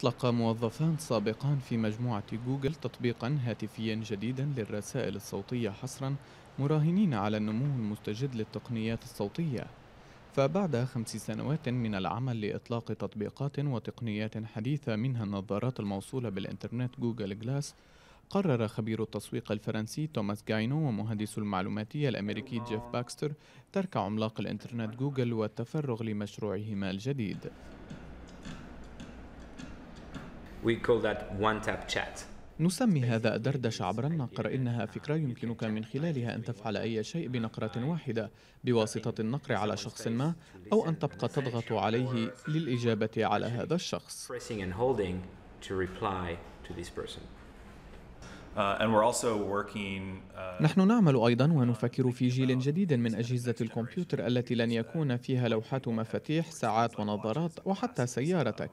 أطلق موظفان سابقان في مجموعة جوجل تطبيقا هاتفيا جديدا للرسائل الصوتية حصرا مراهنين على النمو المستجد للتقنيات الصوتية فبعد خمس سنوات من العمل لإطلاق تطبيقات وتقنيات حديثة منها النظارات الموصولة بالإنترنت جوجل جلاس قرر خبير التسويق الفرنسي توماس جاينو ومهندس المعلوماتية الأمريكي جيف باكستر ترك عملاق الإنترنت جوجل والتفرغ لمشروعهما الجديد We call that one tap chat. نسمي هذا الدردشة عبر النقر إنها فكرة يمكنك من خلالها أن تفعل أي شيء بنقرة واحدة بواسطة النقر على شخص ما أو أن تبقى تضغط عليه للإجابة على هذا الشخص uh, uh, نحن نعمل أيضا ونفكر في جيل جديد من أجهزة الكمبيوتر التي لن يكون فيها لوحات مفاتيح، ساعات ونظارات وحتى سيارتك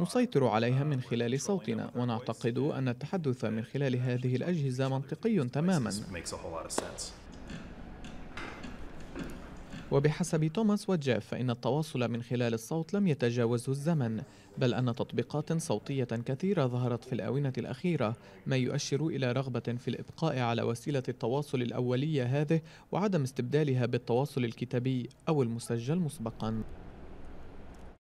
نسيطر عليها من خلال صوتنا ونعتقد أن التحدث من خلال هذه الأجهزة منطقي تماما وبحسب توماس وجيف فإن التواصل من خلال الصوت لم يتجاوز الزمن بل أن تطبيقات صوتية كثيرة ظهرت في الآونة الأخيرة ما يؤشر إلى رغبة في الإبقاء على وسيلة التواصل الأولية هذه وعدم استبدالها بالتواصل الكتابي أو المسجل مسبقاً